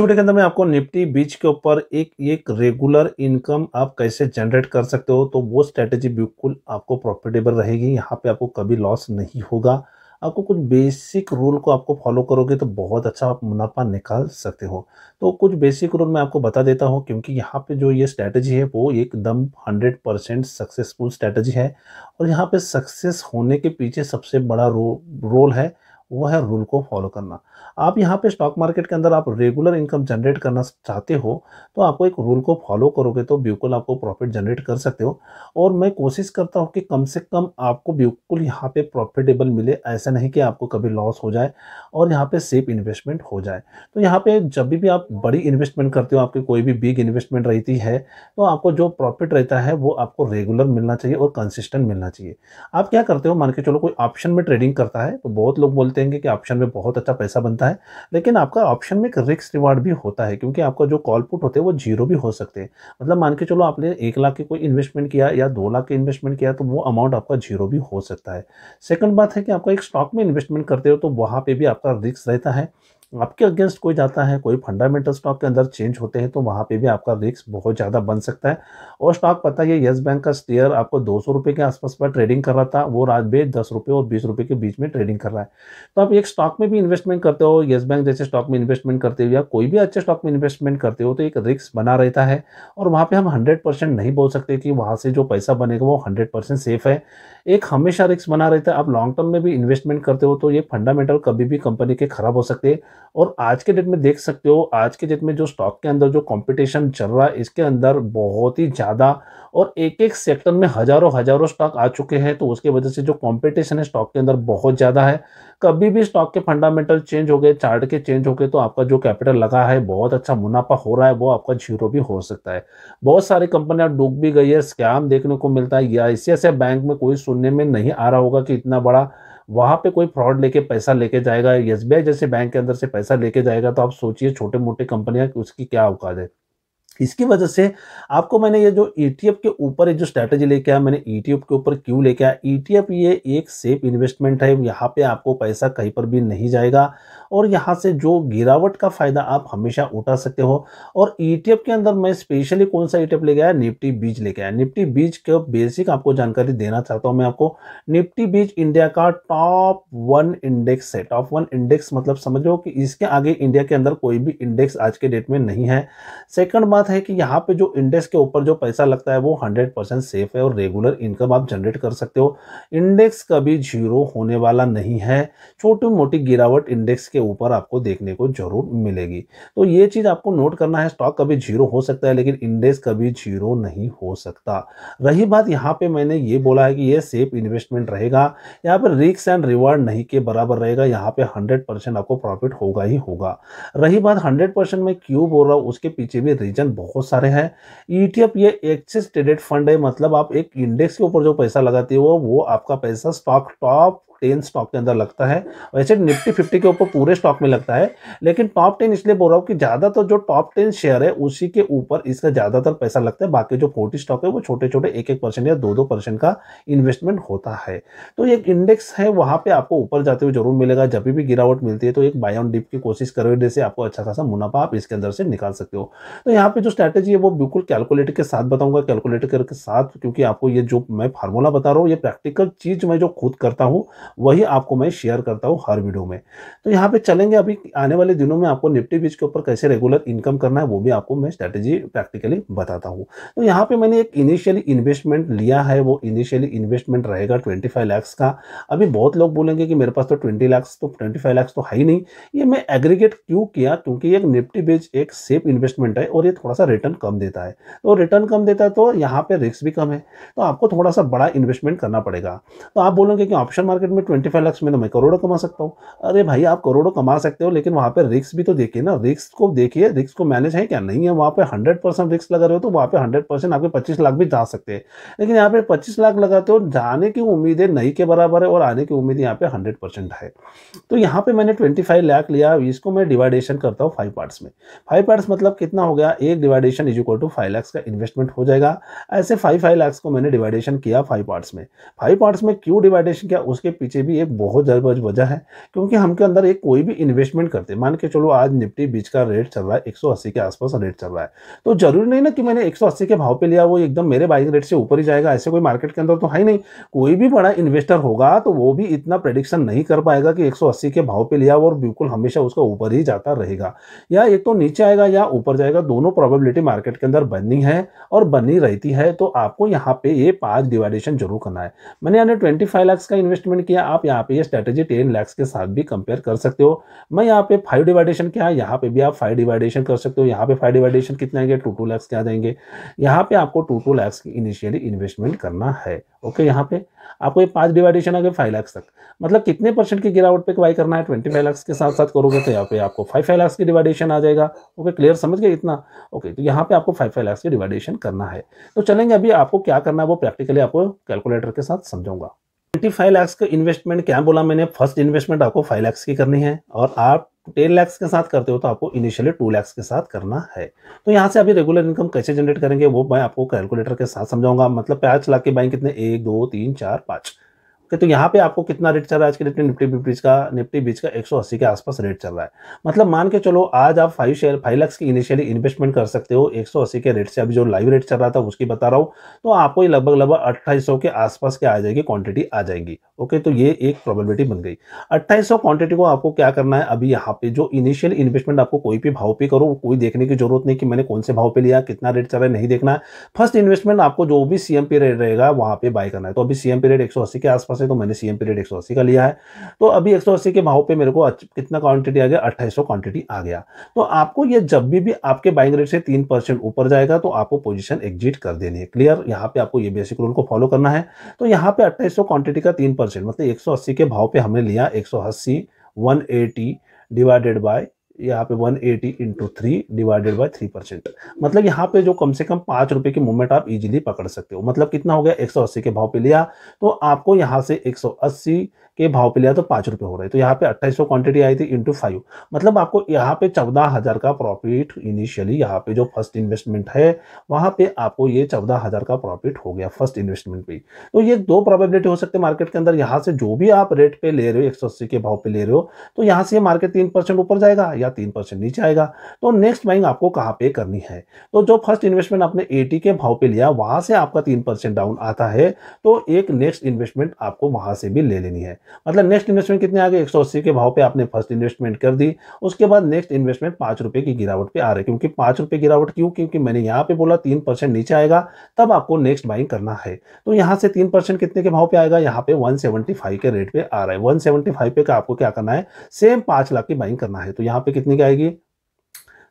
video के अंदर मैं आपको निफ्टी बीच के ऊपर एक एक रेगुलर इनकम आप कैसे जनरेट कर सकते हो तो वो स्ट्रेटेजी बिल्कुल आपको प्रॉफिटेबल रहेगी यहाँ पे आपको कभी लॉस नहीं होगा आपको कुछ बेसिक रूल को आपको फॉलो करोगे तो बहुत अच्छा आप मुनाफा निकाल सकते हो तो कुछ बेसिक रूल मैं आपको बता देता हूँ क्योंकि यहाँ पे जो ये स्ट्रैटेजी है वो एकदम 100 परसेंट सक्सेसफुल स्ट्रैटेजी है और यहाँ पे सक्सेस होने के पीछे सबसे बड़ा रो रोल है वो है रूल को फॉलो करना आप यहाँ पे स्टॉक मार्केट के अंदर आप रेगुलर इनकम जनरेट करना चाहते हो तो आपको एक रूल को फॉलो करोगे तो बिल्कुल आपको प्रॉफिट जनरेट कर सकते हो और मैं कोशिश करता हूँ कि कम से कम आपको बिल्कुल यहाँ पे प्रॉफिटेबल मिले ऐसा नहीं कि आपको कभी लॉस हो जाए और यहाँ पे सेफ इन्वेस्टमेंट हो जाए तो यहाँ पे जब भी आप बड़ी इन्वेस्टमेंट करते हो आपकी कोई भी बिग इन्वेस्टमेंट रहती है तो आपको जो प्रॉफिट रहता है वो आपको रेगुलर मिलना चाहिए और कंसिस्टेंट मिलना चाहिए आप क्या करते हो मान के चलो कोई ऑप्शन में ट्रेडिंग करता है तो बहुत लोग बोलते बोलते हैं कि ऑप्शन में बहुत अच्छा पैसा बनता है लेकिन आपका ऑप्शन में एक रिक्स रिवार्ड भी होता है क्योंकि आपका जो कॉल पुट होते हैं वो जीरो भी हो सकते हैं मतलब मान के चलो आपने एक लाख की कोई इन्वेस्टमेंट किया या दो लाख की इन्वेस्टमेंट किया तो वो अमाउंट आपका जीरो भी हो सकता है सेकेंड बात है कि आपका एक स्टॉक में इन्वेस्टमेंट करते हो तो वहाँ पर भी आपका रिक्स रहता है आपके अगेंस्ट कोई जाता है कोई फंडामेंटल स्टॉक के अंदर चेंज होते हैं तो वहाँ पे भी आपका रिस्क बहुत ज़्यादा बन सकता है और स्टॉक पता है येस बैंक का स्टेयर आपको दो सौ के आसपास पर ट्रेडिंग कर रहा था वो रात में दस रुपये और बीस रुपये के बीच में ट्रेडिंग कर रहा है तो आप एक स्टॉक में भी इन्वेस्टमेंट करते हो येस बैंक जैसे स्टॉक में इन्वेस्टमेंट करते हो या कोई भी अच्छे स्टॉक में इन्वेस्टमेंट करते हो तो एक रिस्क बना रहता है और वहाँ पर हम हंड्रेड नहीं बोल सकते कि वहाँ से जो पैसा बनेगा वो हंड्रेड सेफ है एक हमेशा रिस्क बना रहता है आप लॉन्ग टर्म में भी इन्वेस्टमेंट करते हो तो ये फंडामेंटल कभी भी कंपनी के खराब हो सकते हैं और आज के डेट में देख सकते हो आज के डेट में जो स्टॉक के अंदर जो कॉम्पिटिशन चल रहा है इसके अंदर बहुत ही ज़्यादा और एक एक सेक्टर में हज़ारों हज़ारों स्टॉक आ चुके हैं तो उसके वजह से जो कॉम्पिटिशन है स्टॉक के अंदर बहुत ज़्यादा है कभी भी स्टॉक के फंडामेंटल चेंज हो गए चार्ट के चेंज हो गए तो आपका जो कैपिटल लगा है बहुत अच्छा मुनाफा हो रहा है वो आपका जीरो भी हो सकता है बहुत सारी कंपनियां डूब भी गई है स्कैम देखने को मिलता है या ऐसे ऐसे बैंक में कोई सुनने में नहीं आ रहा होगा कि इतना बड़ा वहाँ पे कोई फ्रॉड लेके पैसा लेके जाएगा एस जैसे बैंक के अंदर से पैसा लेके जाएगा तो आप सोचिए छोटे मोटे कंपनियाँ उसकी क्या औकात है इसकी वजह से आपको मैंने ये जो ई e के ऊपर जो स्ट्रैटेजी लेके आया मैंने ई e के ऊपर क्यों लेके आया ई e ये एक सेफ इन्वेस्टमेंट है यहाँ पे आपको पैसा कहीं पर भी नहीं जाएगा और यहाँ से जो गिरावट का फ़ायदा आप हमेशा उठा सकते हो और ई e के अंदर मैं स्पेशली कौन सा ई e लेके आया निफ्टी बीज लेके आया निफ्टी बीज का बेसिक आपको जानकारी देना चाहता हूँ मैं आपको निफ्टी बीज इंडिया का टॉप वन इंडेक्स है टॉप वन इंडेक्स मतलब समझो कि इसके आगे इंडिया के अंदर कोई भी इंडेक्स आज के डेट में नहीं है सेकेंड बात है कि यहाँ पर जो इंडेक्स के ऊपर जो पैसा लगता है वो हंड्रेड परसेंट सेफ है और रेगुलर इनकम आप जनरेट कर सकते हो इंडेक्स कभी जीरो होने वाला नहीं है छोटी मोटी गिरावट इंडेक्स के ऊपर आपको देखने को जरूर मिलेगी तो ये चीज़ आपको नोट करना है स्टॉक कभी जीरो हो सकता है लेकिन इंडेक्स कभी जीरो नहीं हो सकता रही बात यहाँ पे मैंने ये बोला है कि ये सेफ इन्वेस्टमेंट रहेगा यहाँ पर रिक्स एंड रिवार्ड नहीं के बराबर रहेगा यहाँ पे हंड्रेड आपको प्रॉफिट होगा ही होगा रही बात हंड्रेड परसेंट मैं क्यों बोल रहा हूँ उसके पीछे भी रीजन बहुत सारे हैं ई e ये एक्सेस ट्रेडेड फंड है मतलब आप एक इंडेक्स के ऊपर जो पैसा लगाते हो वो आपका पैसा स्टॉक टॉप टेन स्टॉक के अंदर लगता है वैसे निफ्टी फिफ्टी के ऊपर पूरे स्टॉक में लगता है लेकिन टॉप टेन इसलिए बोल रहा हूँ कि ज़्यादातर तो जो टॉप टेन शेयर है उसी के ऊपर इसका ज़्यादातर पैसा लगता है बाकी जो फोर्टी स्टॉक है वो छोटे छोटे एक एक परसेंट या दो दो परसेंट का इन्वेस्टमेंट होता है तो एक इंडेक्स है वहाँ पर आपको ऊपर जाते हुए जरूर मिलेगा जब भी गिरावट मिलती है तो एक बाय ऑन डिप की कोशिश करो जैसे आपको अच्छा खासा मुनाफा आप इसके अंदर से निकाल सकते हो तो यहाँ पे जो स्ट्रैटेजी है वो बिल्कुल कैलकुलेटर के साथ बताऊंगा कैलकुलेटर के साथ क्योंकि आपको ये जो मैं फार्मूला बता रहा हूँ ये प्रैक्टिकल चीज़ मैं जो खुद करता हूँ वही आपको मैं शेयर करता हूँ हर वीडियो में तो यहाँ पे चलेंगे अभी आने वाले दिनों में आपको निफ्टी बीच के ऊपर कैसे रेगुलर इनकम करना है वो भी आपको मैं स्ट्रैटेजी प्रैक्टिकली बताता हूँ तो यहाँ पे मैंने एक इनिशियली इन्वेस्टमेंट लिया है वो इनिशियली इन्वेस्टमेंट रहेगा ट्वेंटी फाइव लैक्स का अभी बहुत लोग बोलेंगे कि मेरे पास तो ट्वेंटी लैक्स तो ट्वेंटी फाइव लैक्स तो है ही नहीं ये मैं एग्रीगेट क्यों किया क्योंकि एक निफ्टी बेच एक सेफ इन्वेस्टमेंट है और ये थोड़ा सा रिटर्न कम देता है तो रिटर्न कम देता है तो यहाँ पे रिस्क भी कम है तो आपको थोड़ा सा बड़ा इन्वेस्टमेंट करना पड़ेगा तो आप बोलोगे कि ऑप्शन मार्केट में ट्वेंटी फाइव लैक्स में तो मैं करोड़ों कमा सकता हूँ अरे भाई आप करोड़ों कमा सकते हो लेकिन वहाँ पर रिक्स भी तो देखिए ना रिक्स को देखिए रिक्स को मैनेज है क्या नहीं है वहाँ पर हंड्रेड परसेंट रिक्स लगा रहे हो तो वहाँ पर हंड्रेड परसेंट आपके पच्चीस लाख भी जा सकते हैं लेकिन यहाँ पर पच्चीस लाख लगाते हो जाने की उम्मीदें नहीं के बराबर है और आने की उम्मीद यहाँ पर हंड्रेड परसेंट है तो यहाँ पर मैंने ट्वेंटी फाइव लाख लिया इसको मैं डिवाइडेशन करता हूँ फाइव पार्ट्स में फाइव पार्ट्स मतलब कितना हो गया एक division is equal to five lakhs का इन्वेस्टमेंट हो जाएगा ऐसे फाइव फाइव लैक्स को मैंने डिवाइडेशन किया फाइव पार्ट्स में फाइव पार्ट्स में क्यों डिवाइडेशन किया उसके पीछे भी एक बहुत ज़्यादा वजह है क्योंकि हम के अंदर एक कोई भी इन्वेस्टमेंट करते मान के चलो आज निफ्टी बीच का रेट चल रहा है एक के आसपास रेट चल रहा है तो जरूरी नहीं ना कि मैंने एक के भाव पर लिया वो एकदम मेरे बाइंग रेट से ऊपर ही जाएगा ऐसे कोई मार्केट के अंदर तो है ही नहीं कोई भी बड़ा इन्वेस्टर होगा तो वो भी इतना प्रडिक्शन नहीं कर पाएगा कि एक के भाव पर लिया और बिल्कुल हमेशा उसका ऊपर ही जाता रहेगा या एक तो नीचे आएगा या ऊपर जाएगा दोनों प्रोबेबिलिटी मार्केट के अंदर बनी है और बनी रहती है तो आपको यहाँ पे ये पांच डिवाइडेशन जरूर करना है मैंने यानी ट्वेंटी लाख का इन्वेस्टमेंट किया क्या आप यहाँ पे ये स्ट्रेटेजी टेन लैक्स के साथ भी कंपेयर कर सकते हो मैं यहाँ पे फाइव डिवाइडेशन क्या है यहाँ पे भी आप फाइव डिवाइडेशन कर सकते हो यहाँ पे फाइव डिवाइडेशन कितने आएंगे टू टू लैक्स क्या देंगे यहाँ पे आपको two two lakhs initially investment करना है ओके यहाँ पे आपको ये पांच डिवाइडेशन आ गए फाइव लैक्स तक मतलब कितने परसेंट की गिरावट पे कवाई करना है ट्वेंटी फाइव लैक्स के साथ साथ करोगे तो यहाँ पे आपको फाइव फाइव लैक्स की डिवाइडेशन आ जाएगा ओके क्लियर समझ गए इतना ओके तो यहाँ पे आपको फाइव फाइव लैक्स की डिवाइडेशन करना है तो चलेंगे अभी आपको क्या करना है वो प्रैक्टिकली आपको कैलकुलेटर के साथ समझाऊंगा ट्वेंटी फाइव लैक्स का इन्वेस्टमेंट क्या बोला मैंने फर्स्ट इन्वेस्टमेंट आपको फाइव लैक्स की करनी है और आप टेन लैक्स के साथ करते हो तो आपको इनिशियली टू लैक्स के साथ करना है तो यहाँ से अभी रेगुलर इनकम कैसे जनरेट करेंगे वो मैं आपको कैलकुलेटर के साथ समझाऊंगा मतलब पाँच लाख की बाइंग कितने एक दो तीन चार पाँच कि तो यहाँ पे आपको कितना रेट चल रहा है आज के डेट में निफ्टी फिफ्टीज का निफ्टी बीच का 180 के आसपास रेट चल रहा है मतलब मान के चलो आज आप फाइव शेयर फाइव लैक्स की इनिशियली इन्वेस्टमेंट कर सकते हो 180 के रेट से अभी जो लाइव रेट चल रहा था उसकी बता रहा हूँ तो आपको ये लगभग लगभग अट्ठाईस के आसपास के आ जाएगी क्वांटिटी आ जाएगी ओके तो ये एक प्रॉबिलिटी बन गई अट्ठाईस क्वांटिटी को आपको क्या करना है अभी यहाँ पे जो इनिशियल इन्वेस्टमेंट आपको कोई भी भाव पे करो कोई देखने की जरूरत नहीं कि मैंने कौन से भाव पे लिया कितना रेट चल रहा है नहीं देखना है फर्स्ट इन्वेस्टमेंट आपको जो भी सीएम रेट रहेगा वहाँ पे बाय करना है तो अभी सीएम रेट एक के आसपास 180 है तो मैंने सी एम पीरियड एक का लिया है तो अभी एक के भाव पे मेरे को कितना क्वांटिटी आ गया अट्ठाईस क्वांटिटी आ गया तो आपको ये जब भी भी आपके बाइंग रेट से तीन परसेंट ऊपर जाएगा तो आपको पोजीशन एग्जिट कर देनी है क्लियर यहाँ पे आपको ये बेसिक रूल को फॉलो करना है तो यहाँ पे अट्ठाईस क्वांटिटी का तीन परसेंट मतलब एक के भाव पे हमने लिया एक सौ डिवाइडेड बाय यहाँ पे 180 eighty into three divided by three percent मतलब यहाँ पे जो कम से कम पाँच रुपये की मूवमेंट आप इजीली पकड़ सकते हो मतलब कितना हो गया 180 के भाव पे लिया तो आपको यहाँ से 180 के भाव पे लिया तो पाँच रुपये हो रहे तो यहाँ पे अट्ठाईस सौ क्वांटिटी आई थी इंटू फाइव मतलब आपको यहाँ पे चौदह हज़ार का प्रॉफिट इनिशियली यहाँ पे जो फर्स्ट इन्वेस्टमेंट है वहाँ पे आपको ये चौदह हज़ार का प्रॉफिट हो गया फर्स्ट इन्वेस्टमेंट पे तो ये दो प्रोबेबिलिटी हो सकते हैं मार्केट के अंदर यहाँ से जो भी आप रेट पे ले रहे हो एक सौ अस्सी के भाव पे ले रहे हो तो यहाँ से मार्केट तीन परसेंट ऊपर जाएगा या तीन परसेंट नीचे आएगा तो नेक्स्ट बाइंग आपको कहाँ पे करनी है तो जो फर्स्ट इन्वेस्टमेंट आपने एटी के भाव पे लिया वहाँ से आपका तीन परसेंट डाउन आता है तो एक नेक्स्ट इन्वेस्टमेंट आपको वहाँ से भी ले लेनी है मतलब नेक्स्ट इन्वेस्टमेंट कितने आ गए एक के भाव पे आपने फर्स्ट इन्वेस्टमेंट कर दी उसके बाद नेक्स्ट इन्वेस्टमेंट पाँच रुपये की गिरावट पे आ रही है क्योंकि पाँच रुपये गिरावट क्यों क्योंकि मैंने यहाँ पे बोला तीन परसेंट नीचे आएगा तब आपको नेक्स्ट बाइंग करना है तो यहाँ से तीन परसेंट कितने के भाव पे आएगा यहाँ पे वन के रेट पर आ रहा है वन पे का आपको क्या करना है सेम पाँच लाख की बाइंग करना है तो यहाँ पे कितने की आएगी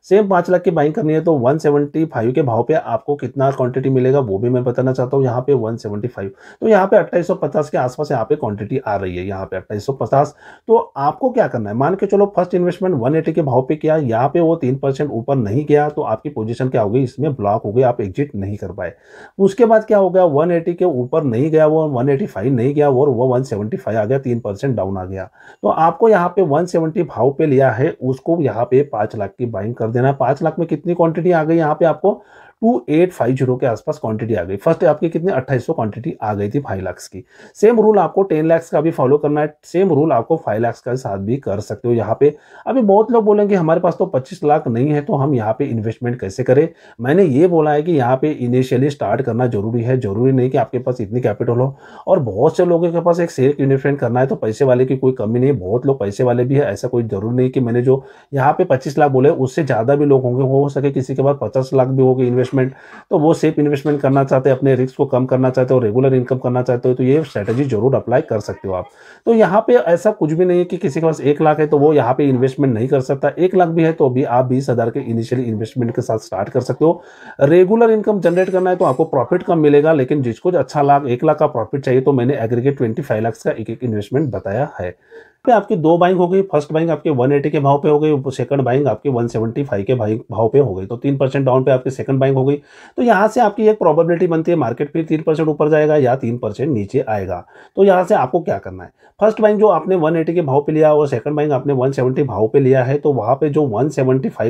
सेम पाँच लाख की बाइंग करनी है तो 175 के भाव पे आपको कितना क्वांटिटी मिलेगा वो भी मैं बताना चाहता हूँ यहाँ पे 175 तो यहाँ पे 2850 के आसपास यहाँ पे क्वांटिटी आ रही है यहाँ पे 2850 तो आपको क्या करना है मान के चलो फर्स्ट इन्वेस्टमेंट 180 के भाव पे किया यहाँ पे वो तीन परसेंट ऊपर नहीं गया तो आपकी पोजिशन क्या हो गई इसमें ब्लॉक हो गई आप एग्जिट नहीं कर पाए उसके बाद क्या हो गया वन के ऊपर नहीं गया वो वन नहीं गया और वो वन आ गया तीन डाउन आ गया तो आपको यहाँ पे वन भाव पे लिया है उसको यहाँ पे पाँच लाख की बाइंग कर देना है पाँच लाख में कितनी क्वांटिटी आ गई यहाँ पे आपको टू एट फाइव जीरो के आसपास क्वांटिटी आ गई फर्स्ट आपकी कितनी अट्ठाईस सौ क्वांटिटी आ गई थी फाइव लाख्स की सेम रूल आपको टेन लैक्स का भी फॉलो करना है सेम रूल आपको फाइव लैक्स का साथ भी कर सकते हो यहाँ पे अभी बहुत लोग बोलेंगे हमारे पास तो पच्चीस लाख नहीं है तो हम यहाँ पे इन्वेस्टमेंट कैसे करें मैंने ये बोला है कि यहाँ पे इनिशियली स्टार्ट करना जरूरी है जरूरी नहीं कि आपके पास इतनी कैपिटल हो और बहुत से लोगों के पास एक शेयर इन्वेस्टमेंट करना है तो पैसे वाले की कोई कमी नहीं बहुत लोग पैसे वाले भी है ऐसा कोई जरूरी नहीं कि मैंने जो यहाँ पे पच्चीस लाख बोले उससे ज़्यादा भी लोग होंगे हो सके किसी के पास पचास लाख भी होगी इन्वेस्ट इन्वेस्टमेंट तो वो सेफ इन्वेस्टमेंट करना चाहते हैं अपने रिस्क को कम करना चाहते हो रेगुलर इनकम करना चाहते हो तो ये स्ट्रेटेजी जरूर अप्लाई कर सकते हो आप तो यहाँ पे ऐसा कुछ भी नहीं है कि किसी के पास एक लाख है तो वो यहाँ पे इन्वेस्टमेंट नहीं कर सकता एक लाख भी है तो भी आप बीस के इनिशियल इन्वेस्टमेंट के साथ स्टार्ट कर सकते हो रेगुलर इनकम जनरेट करना है तो आपको प्रॉफिट कम मिलेगा लेकिन जिसको अच्छा लाख एक लाख का प्रॉफिट चाहिए तो मैंने एग्रीगेट ट्वेंटी फाइव लाख का एक एक इन्वेस्टमेंट बताया है पे आपकी दो बाइंग हो गई फर्स्ट बाइंग आपके 180 के भाव पे हो गई सेकंड बाइंग आपके 175 के भाई भाव पे हो गई तो तीन परसेंट डाउन पे आपकी सेकंड बाइंग हो गई तो यहाँ से आपकी एक प्रोबेबिलिटी बनती है मार्केट फिर तीन परसेंट ऊपर जाएगा या तीन परसेंट नीचे आएगा तो यहाँ से आपको क्या करना है फर्स्ट बाइंग जो आपने वन के भाव पर लिया और सेकंड बाइंग आपने वन भाव पर लिया है तो वहाँ पर जो वन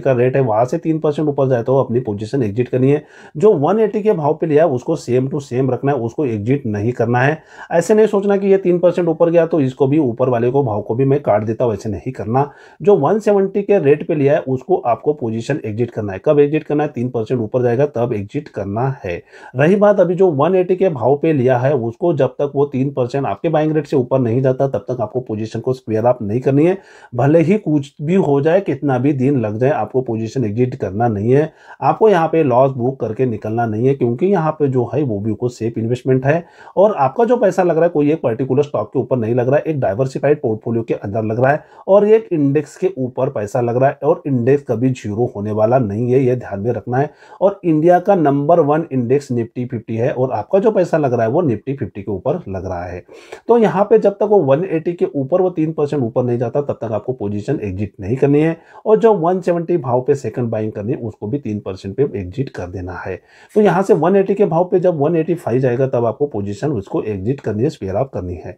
का रेट है वहाँ से तीन ऊपर जाए तो अपनी पोजिशन एग्जिट करनी है जो वन के भाव पर लिया उसको सेम टू सेम रखना है उसको एग्जिट नहीं करना है ऐसे नहीं सोचना कि ये तीन ऊपर गया तो इसको भी ऊपर वाले को भाव को भी मैं काट देता हूँ ऐसे नहीं करना जो 170 के रेट पे लिया है उसको आपको पोजीशन एग्जिट करना है कब एग्जिट करना है तीन परसेंट ऊपर जाएगा तब एग्जिट करना है रही बात अभी जो 180 के भाव पे लिया है उसको जब तक वो तीन परसेंट आपके बाइंग रेट से ऊपर नहीं जाता तब तक आपको पोजिशन को स्क्वेयर अप नहीं करनी है भले ही कुछ भी हो जाए कितना भी दिन लग जाए आपको पोजिशन एग्जिट करना नहीं है आपको यहाँ पे लॉस बुक करके निकलना नहीं है क्योंकि यहाँ पे जो है वो भी को सेफ इन्वेस्टमेंट है और आपका जो पैसा लग रहा है कोई एक पर्टिकुलर स्टॉक के ऊपर नहीं लग रहा है एक डायवर्सिफाइड पोर्टफोलियो पोर्टफोलियो के अंदर लग रहा है और ये एक इंडेक्स के ऊपर पैसा लग रहा है और इंडेक्स कभी जीरो होने वाला नहीं है ये ध्यान में रखना है और इंडिया का number one index Nifty fifty है और आपका जो पैसा लग रहा है वो निफ्टी फिफ्टी के ऊपर लग रहा है तो यहाँ पे जब तक वो वन के ऊपर वो तीन ऊपर नहीं जाता तब तक आपको पोजिशन एग्जिट नहीं करनी है और जो वन भाव पे सेकंड बाइंग करनी है उसको भी तीन परसेंट एग्जिट कर देना है तो यहाँ से वन के भाव पे जब वन जाएगा तब आपको पोजिशन उसको एग्जिट करनी है स्पेयर ऑफ करनी है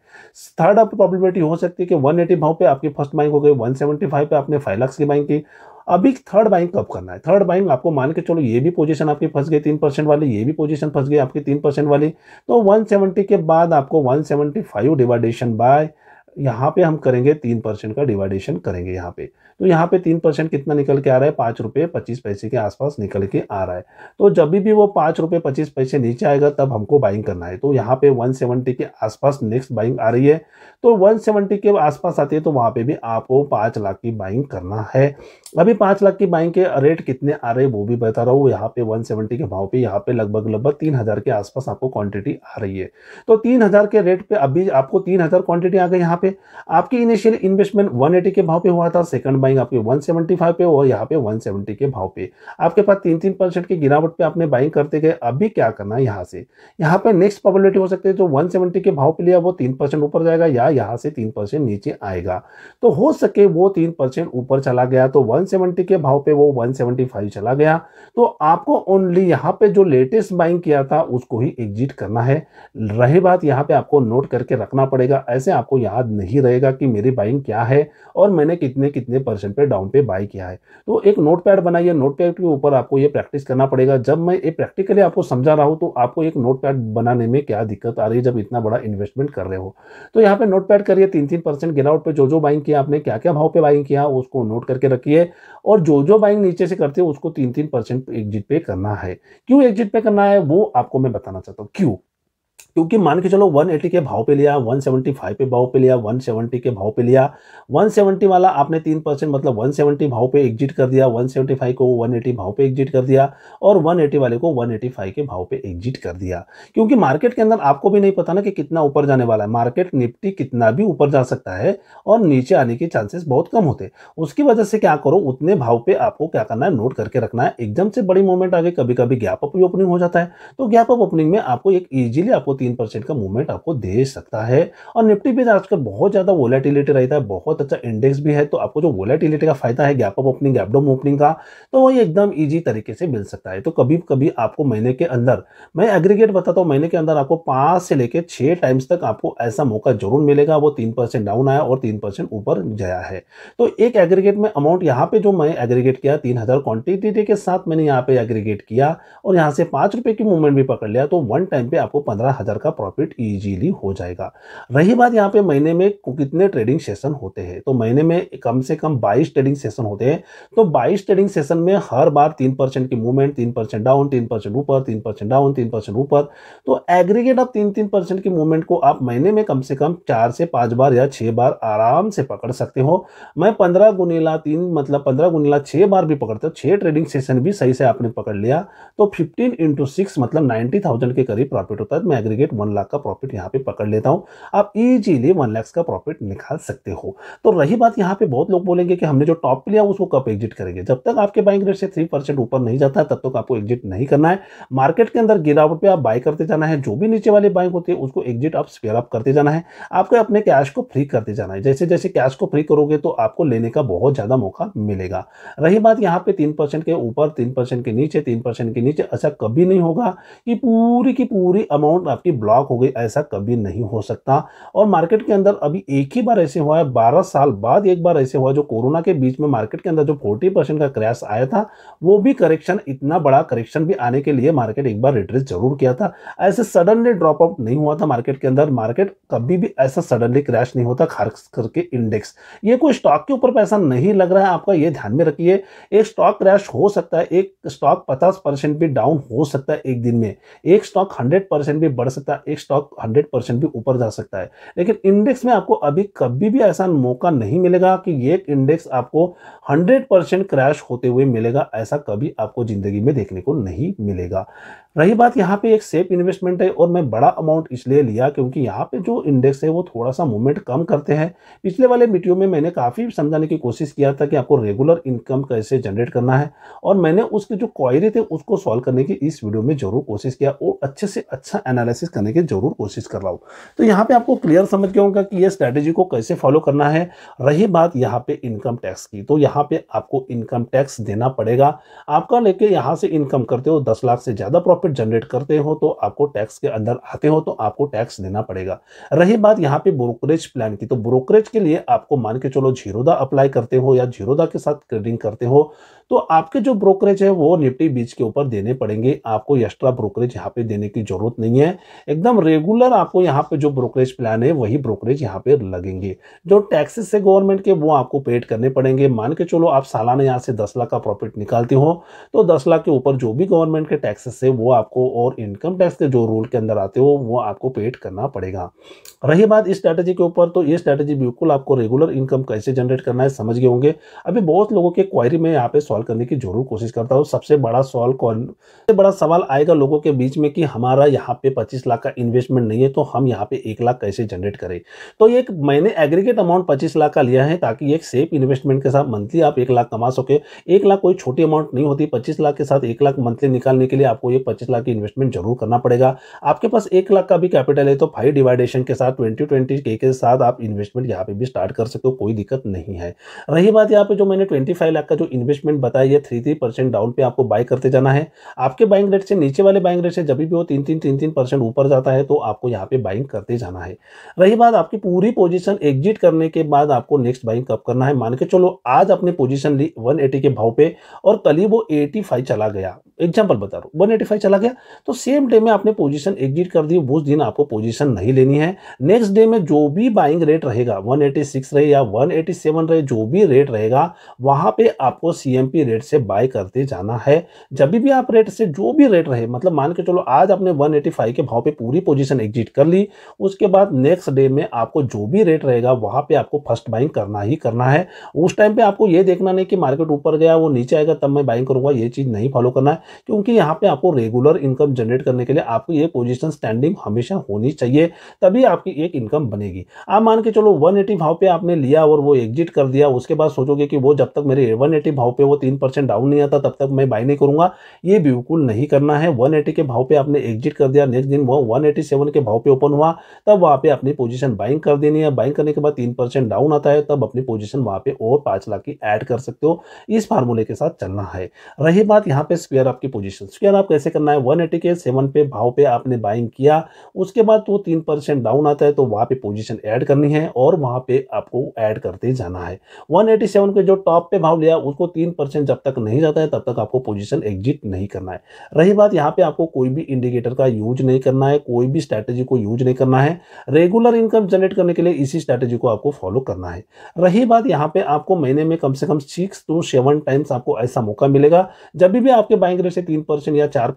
थर्ड प्रॉब्लमिटी हो सकती है कि वन एटी भाव पे आपकी फर्स्ट बाइंग हो गई वन सेवेंटी फाइव पे आपने फाइव लाख की बाइंग की अभी थर्ड बाइंग कब करना है थर्ड बाइंग आपको मान के चलो ये भी पोजीशन आपकी फंस गई तीन परसेंट वाली ये भी पोजीशन फंस गई आपकी तीन परसेंट वाली तो वन सेवेंटी के बाद आपको one seventy five division by यहाँ पे हम करेंगे तीन परसेंट का डिवाइडेशन करेंगे यहाँ पे तो यहाँ पे तीन परसेंट कितना निकल के आ रहा है पाँच रुपये पच्चीस पैसे के आसपास निकल के आ रहा है तो जब भी वो पाँच रुपये पच्चीस पैसे नीचे आएगा तब हमको बाइंग करना है तो यहाँ पे वन सेवेंटी के आसपास नेक्स्ट बाइंग आ रही है तो वन सेवेंटी के आसपास आती है तो वहाँ पर भी आपको पाँच लाख की बाइंग करना है अभी पाँच लाख की बाइंग के रेट कितने आ रहे हैं वो भी बता रहा हूँ यहाँ पे वन सेवेंटी के भाव पे यहाँ पे लगभग लगभग तीन हज़ार के आसपास आपको क्वांटिटी आ रही है तो तीन हज़ार के रेट पे अभी आपको तीन हज़ार क्वांटिटी आ गई यहाँ पर पे आपकी इनिशियल इन्वेस्टमेंट 180 के भाव पे हुआ था सेकंड बाइंग आपकी 175 पे और यहाँ पे 170 के भाव पे आपके पास तीन तीन परसेंट की गिरावट पे आपने बाइंग करते गए अभी क्या करना है यहाँ से यहाँ पे नेक्स्ट पॉपुलरिटी हो सकती है जो वन के भाव पे लिया वो तीन ऊपर जाएगा या यहाँ से तीन नीचे आएगा तो हो सके वो तीन ऊपर चला गया तो वन के भाव पे वो वन चला गया तो आपको ओनली यहाँ पे जो लेटेस्ट बाइंग किया था उसको ही एग्जिट करना है रही बात यहाँ पे आपको नोट करके रखना पड़ेगा ऐसे आपको यहाँ नहीं रहेगा कि मेरी बाइंग क्या है और मैंने कितने कितने परसेंट पे डाउन पे बाई किया है तो एक नोट पैड बनाइए नोट पैड के ऊपर आपको ये प्रैक्टिस करना पड़ेगा जब मैं ये प्रैक्टिकली आपको समझा रहा हूँ तो आपको एक नोट पैड बनाने में क्या दिक्कत आ रही है जब इतना बड़ा इन्वेस्टमेंट कर रहे हो तो यहाँ पे नोट पैड करिए तीन तीन परसेंट गिरावट पर जो जो बाइंग किया आपने क्या क्या भाव पर बाइंग किया उसको नोट करके रखिए और जो जो बाइंग नीचे से करते हो उसको तीन तीन परसेंट एग्जिट पे करना है क्यों एग्जिट पे करना है वो आपको मैं बताना चाहता हूँ क्यों क्योंकि मान के चलो 180 के भाव पे लिया 175 पे भाव पे लिया 170 के भाव पे लिया 170 वाला आपने तीन परसेंट मतलब 170 भाव पे एग्जिट कर दिया 175 को 180 भाव पे एग्जिट कर दिया और 180 वाले को 185 के भाव पे एग्जिट कर दिया क्योंकि मार्केट के अंदर आपको भी नहीं पता ना कि कितना ऊपर जाने वाला है मार्केट निफ्टी कितना भी ऊपर जा सकता है और नीचे आने के चांसेस बहुत कम होते उसकी वजह से क्या करो उतने भाव पे आपको क्या करना है नोट करके रखना है एकदम से बड़ी मूवमेंट आ गई कभी कभी गैप अप ओपनिंग हो जाता है तो गैप अप ओपनिंग में आपको एक ईजिली आप आपको तीन परसेंट का मूवमेंट आपको दे सकता है और निफ्टी भी आजकल बहुत ज़्यादा वोलेटिलिटी रहता है बहुत अच्छा इंडेक्स भी है तो आपको जो वोलेटिलिटी का फायदा है gap up opening gap down opening का तो वही एकदम ईजी तरीके से मिल सकता है तो कभी कभी आपको महीने के अंदर मैं एग्रीगेट बताता हूँ महीने के अंदर आपको पांच से लेकर छह टाइम्स तक आपको ऐसा मौका जरूर मिलेगा वो तीन परसेंट डाउन आया और तीन परसेंट ऊपर गया है तो एक एग्रीगेट में अमाउंट यहाँ पे जो मैं एग्रीगेट किया तीन हज़ार क्वान्टिटी के साथ मैंने यहाँ पे एग्रीगेट किया और यहाँ से पांच रुपए की मूवमेंट भी पकड़ लिया तो वन टाइम पे आपको पंद्रह हज़ार का प्रॉफिट ईजीली हो जाएगा रही बात यहाँ पे महीने में कितने ट्रेडिंग सेशन होते हैं तो महीने में कम से कम बाईस ट्रेडिंग सेशन होते हैं तो बाईस ट्रेडिंग सेशन में हर बार तीन परसेंट की मूवमेंट तीन परसेंट डाउन तीन परसेंट ऊपर तीन परसेंट डाउन तीन परसेंट ऊपर तो एग्रीगेट ऑफ तीन तीन परसेंट की मूवमेंट को आप महीने में कम से कम चार से पाँच बार या छः बार आराम से पकड़ सकते हो मैं पंद्रह गुनीला तीन मतलब पंद्रह गुनीला छः बार भी पकड़ते हूँ छः ट्रेडिंग सेशन भी सही से आपने पकड़ लिया तो फिफ्टीन इंटू सिक्स मतलब नाइन्टी थाउजेंड के करीब प्रॉफिट होता है मैं एग्रीगेट वन लाख का प्रॉफिट यहाँ पे पकड़ लेता हूँ आप इजीली वन लैक्स का प्रॉफिट निकाल सकते हो तो रही बात यहाँ पे बहुत लोग बोलेंगे कि हमने जो टॉप लिया उसको कब एग्जिट करेंगे जब तक आपके बाइंग रेट से थ्री ऊपर नहीं जाता तब तक आपको एग्जिट नहीं करना है मार्केट के अंदर गिरावट पर आप बाय करते जाना है जो भी नीचे वाले बाइक होती है उसको एग्जिट आप स्पेयर अप करते जाना है आपको अपने कैश को फ्री करते जाना है जैसे जैसे कैश को फ्री करोगे तो आपको लेने का बहुत ज़्यादा मौका मिलेगा रही बात यहाँ पे तीन परसेंट के ऊपर तीन परसेंट के नीचे तीन परसेंट के नीचे ऐसा कभी नहीं होगा कि पूरी की पूरी अमाउंट आपकी ब्लॉक हो गई ऐसा कभी नहीं हो सकता और मार्केट के अंदर अभी एक ही बार ऐसे हुआ है बारह साल बाद एक बार ऐसे हुआ जो कोरोना के बीच में मार्केट के अंदर जो फोर्टी परसेंट का क्रैश आया था वो भी करेक्शन इतना बड़ा करेक्शन भी आने के लिए मार्केट एक बार रिट्रेस जरूर किया था ऐसे सडनली ड्रॉप आउट नहीं हुआ था मार्केट के अंदर मार्केट कभी भी ऐसा सडनली क्रैश नहीं होता खास करके इंडेक्स ये कोई स्टॉक के ऊपर पैसा नहीं लग रहा है आपका ये ध्यान में रखिए एक स्टॉक क्रैश हो सकता है एक स्टॉक पचास परसेंट भी डाउन हो सकता है एक दिन में एक स्टॉक हंड्रेड परसेंट भी बढ़ बढ़ सकता है एक स्टॉक हंड्रेड परसेंट भी ऊपर जा सकता है लेकिन इंडेक्स में आपको अभी कभी भी ऐसा मौका नहीं मिलेगा कि ये इंडेक्स आपको हंड्रेड परसेंट क्रैश होते हुए मिलेगा ऐसा कभी आपको ज़िंदगी में देखने को नहीं मिलेगा रही बात यहाँ पे एक सेफ इन्वेस्टमेंट है और मैं बड़ा अमाउंट इसलिए लिया क्योंकि यहाँ पे जो इंडेक्स है वो थोड़ा सा मूवमेंट कम करते हैं पिछले वाले वीडियो में मैंने काफ़ी समझाने की कोशिश किया था कि आपको रेगुलर इनकम कैसे जनरेट करना है और मैंने उसके जो क्वायरी थे उसको सॉल्व करने की इस वीडियो में जरूर कोशिश किया और अच्छे से अच्छा एनालिसिस करने की जरूर कोशिश कर रहा हूँ तो यहाँ पर आपको क्लियर समझ गया होगा कि ये स्ट्रैटेजी को कैसे फॉलो करना है रही बात यहाँ पर इनकम टैक्स की तो यहाँ पर आपको इनकम टैक्स देना पड़ेगा आपका लेके यहाँ से इनकम करते हो दस लाख से ज़्यादा प्रॉफिट प्रॉफिट जनरेट करते हो तो आपको टैक्स के अंदर आते हो तो आपको टैक्स देना पड़ेगा रही बात यहाँ पे ब्रोकरेज प्लान की तो ब्रोकरेज के लिए आपको मान के चलो झीरोदा अप्लाई करते हो या झीरोदा के साथ ट्रेडिंग करते हो तो आपके जो ब्रोकरेज है वो निफ्टी बीच के ऊपर देने पड़ेंगे आपको एक्स्ट्रा ब्रोकरेज यहाँ पे देने की जरूरत नहीं है एकदम रेगुलर आपको यहाँ पे जो ब्रोकरेज प्लान है वही ब्रोकरेज यहाँ पे लगेंगे जो टैक्सेस है गवर्नमेंट के वो आपको पेड करने पड़ेंगे मान के चलो आप सालाना यहाँ से दस लाख का प्रॉफिट निकालते हो तो दस लाख के ऊपर जो भी गवर्नमेंट के टैक्सेस है वो आपको और इनकम टैक्स के जो रूल के अंदर आते हो वो आपको पेड करना पड़ेगा रही बात इस स्ट्रैटेजी के ऊपर तो ये स्ट्रैटेजी बिल्कुल आपको रेगुलर इनकम कैसे जनरेट करना है समझ गए होंगे अभी बहुत लोगों के क्वारी में यहाँ पे सॉल्व करने की जरूर कोशिश करता हूँ सबसे बड़ा सॉल्व कौन सबसे बड़ा सवाल आएगा लोगों के बीच में कि हमारा यहाँ पे पच्चीस लाख का इन्वेस्टमेंट नहीं है तो हम यहाँ पे एक लाख कैसे जनरेट करें तो एक मैंने एग्रीगेट अमाउंट पच्चीस लाख का लिया है ताकि एक सेफ इन्वेस्टमेंट के साथ मंथली आप एक लाख कमा सके एक लाख कोई छोटी अमाउंट नहीं होती पच्चीस लाख के साथ एक लाख मंथली निकालने के लिए आपको ये पच्चीस लाख की इन्वेस्टमेंट जरूर करना पड़ेगा आपके पास एक लाख का भी कैपिटल है तो फाइव डिवाइडेशन के साथ ट्वेंटी ट्वेंटी के, के साथ आप इन्वेस्टमेंट यहाँ पे भी स्टार्ट कर सकते हो कोई दिक्कत नहीं है रही बात यहाँ पे जो मैंने ट्वेंटी फाइव लाख का जो इन्वेस्टमेंट बताया ये थ्री थ्री परसेंट डाउन पे आपको बाय करते जाना है आपके बाइंग रेट से नीचे वाले बाइंग रेट से जब भी वो तीन तीन तीन तीन परसेंट ऊपर जाता है तो आपको यहाँ पे बाइंग करते जाना है रही बात आपकी पूरी पोजिशन एग्जिट करने के बाद आपको नेक्स्ट बाइंग कब करना है मान के चलो आज आपने पोजिशन ली वन के भाव पे और कल ही वो एटी चला गया एग्जाम्पल बता रहा हूँ 185 चला गया तो सेम डे में आपने पोजिशन एग्जिट कर दी उस दिन आपको पोजिशन नहीं लेनी है नेक्स्ट डे में जो भी बाइंग रेट रहेगा 186 रहे या 187 रहे जो भी रेट रहेगा वहाँ पे आपको सीएमपी रेट से बाय करते जाना है जब भी आप रेट से जो भी रेट रहे मतलब मान के चलो आज आपने 185 के भाव पे पूरी पोजीशन एग्जिट कर ली उसके बाद नेक्स्ट डे में आपको जो भी रेट रहेगा वहाँ पर आपको फर्स्ट बाइंग करना ही करना है उस टाइम पे आपको ये देखना नहीं कि मार्केट ऊपर गया वो नीचे आएगा तब मैं बाइंग करूंगा ये चीज़ नहीं फॉलो करना है क्योंकि यहाँ पे आपको रेगुलर इनकम जनरेट करने के लिए आपको ये पोजिशन स्टैंडिंग हमेशा होनी चाहिए तभी आप आपकी एक इनकम बनेगी आप मान के चलो वन एटी भाव पे आपने लिया और वो एग्जिट कर दिया उसके बाद सोचोगे कि वो जब तक मेरे वन एटी भाव पे वो तीन परसेंट डाउन नहीं आता तब तक मैं बाय नहीं करूंगा ये बिल्कुल नहीं करना है वन एटी के भाव पे आपने एग्जिट कर दिया नेक्स्ट दिन वो वन एटी सेवन के भाव पे ओपन हुआ तब वहाँ पे अपनी पोजिशन बाइंग कर देनी है बाइंग करने के बाद तीन परसेंट डाउन आता है तब अपनी पोजिशन वहाँ पे और पाँच लाख की एड कर सकते हो इस फार्मूले के साथ चलना है रही बात यहाँ पे स्क्वेयर आपकी पोजिशन स्क्वेयर आप कैसे करना है वन के सेवन पे भाव पे आपने बाइंग किया उसके बाद वो तीन परसेंट डाउन आता ज़रूरत है तो वहाँ पे पोजीशन ऐड करनी है और वहाँ पे आपको ऐड करते जाना है 187 के जो टॉप पे भाव लिया उसको तीन परसेंट जब तक नहीं जाता है तब तक आपको पोजीशन एग्जिट नहीं करना है रही बात यहाँ पे आपको कोई भी इंडिकेटर का यूज नहीं करना है कोई भी स्ट्रैटेजी को यूज नहीं करना है रेगुलर इनकम जनरेट करने के लिए इसी स्ट्रैटेजी को आपको फॉलो करना है रही बात यहाँ पे आपको महीने में कम से कम सिक्स टू सेवन टाइम्स आपको ऐसा मौका मिलेगा जब भी आपके बाइंग रेट से तीन या चार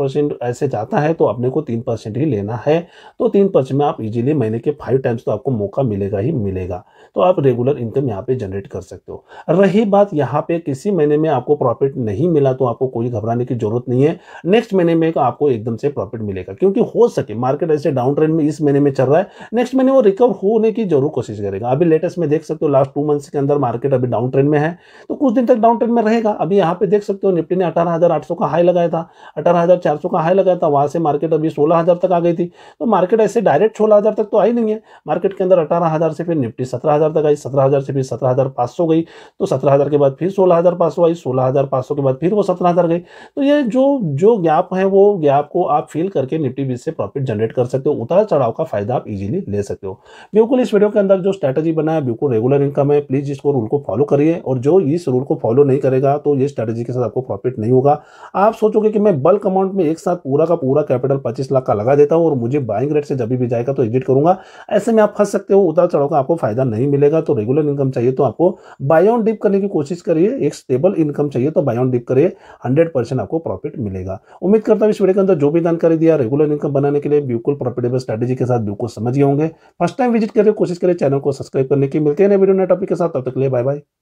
ऐसे जाता है तो अपने को तीन ही लेना है तो तीन में आप इजीली महीने के के फाइव टाइम्स तो आपको मौका मिलेगा ही मिलेगा तो आप रेगुलर इनकम यहाँ पे जनरेट कर सकते हो रही बात यहाँ पे किसी महीने में आपको प्रॉफिट नहीं मिला तो आपको कोई घबराने की जरूरत नहीं है नेक्स्ट महीने में तो आपको एकदम से प्रॉफिट मिलेगा क्योंकि हो सके मार्केट ऐसे डाउन ट्रेंड में इस महीने में चल रहा है नेक्स्ट महीने वो रिकवर होने की जरूर कोशिश करेगा अभी लेटेस्ट में देख सकते हो लास्ट टू मंथ्स के अंदर मार्केट अभी डाउन ट्रेंड में है तो कुछ दिन तक डाउन ट्रेंड में रहेगा अभी यहाँ पे देख सकते हो निफ्टी ने अठारह का हाई लगाया था अठारह का हाई लगाया था वहाँ से मार्केट अभी सोलह तक आ गई थी तो मार्केट ऐसे डायरेक्ट सोलह तक तो आई नहीं है मार्केट के अंदर अठारह हज़ार से फिर निफ्टी सत्रह हज़ार तक आई सत्रह हज़ार से फिर सत्रह हज़ार पाँच सौ गई तो सत्रह हज़ार के बाद फिर सोलह हज़ार पाँच सौ आई सोलह हज़ार पाँच सौ के बाद फिर वो सत्रह हज़ार गई तो ये जो जो गैप है वो गैप को आप फिल करके निफ्टी बीस से प्रॉफिट जनरेट कर सकते हो उतार चढ़ाव का फायदा आप इजीली ले सकते हो बिल्कुल इस वीडियो के अंदर जो स्ट्रैटेजी बनाया बिल्कुल रेगुलर इनकम है प्लीज़ इसको रूल को फॉलो करिए और जो इस रूल को फॉलो नहीं करेगा तो ये स्ट्रैटेजी के साथ आपको प्रॉफिट नहीं होगा आप सोचोगे कि मैं बल्क अमाउंट में एक साथ पूरा का पूरा कैपिटल पच्चीस लाख का लगा देता हूँ और मुझे बाइंग रेट से जब भी जाएगा तो एग्जिट करूंगा ऐसे में आप फंस सकते हो उतार चढ़ाव का आपको फायदा नहीं मिलेगा तो रेगुलर इनकम चाहिए तो आपको बायोन डिप करने की कोशिश करिए एक स्टेबल इनकम चाहिए तो बायोन डिप करिए हंड्रेड परसेंट आपको प्रॉफिट मिलेगा उम्मीद करता हूँ इस वीडियो के अंदर जो भी जानकारी दिया रेगुलर इनकम बनाने के लिए बिल्कुल प्रॉफिटेबल स्ट्रेटेजी के साथ बिल्कुल समझिए होंगे फर्स्ट टाइम विजिट करिए कोशिश करिए चैनल को सब्सक्राइब करने की मिलते हैं नए वीडियो नए टॉपिक के साथ तब तक लिए बाय बाय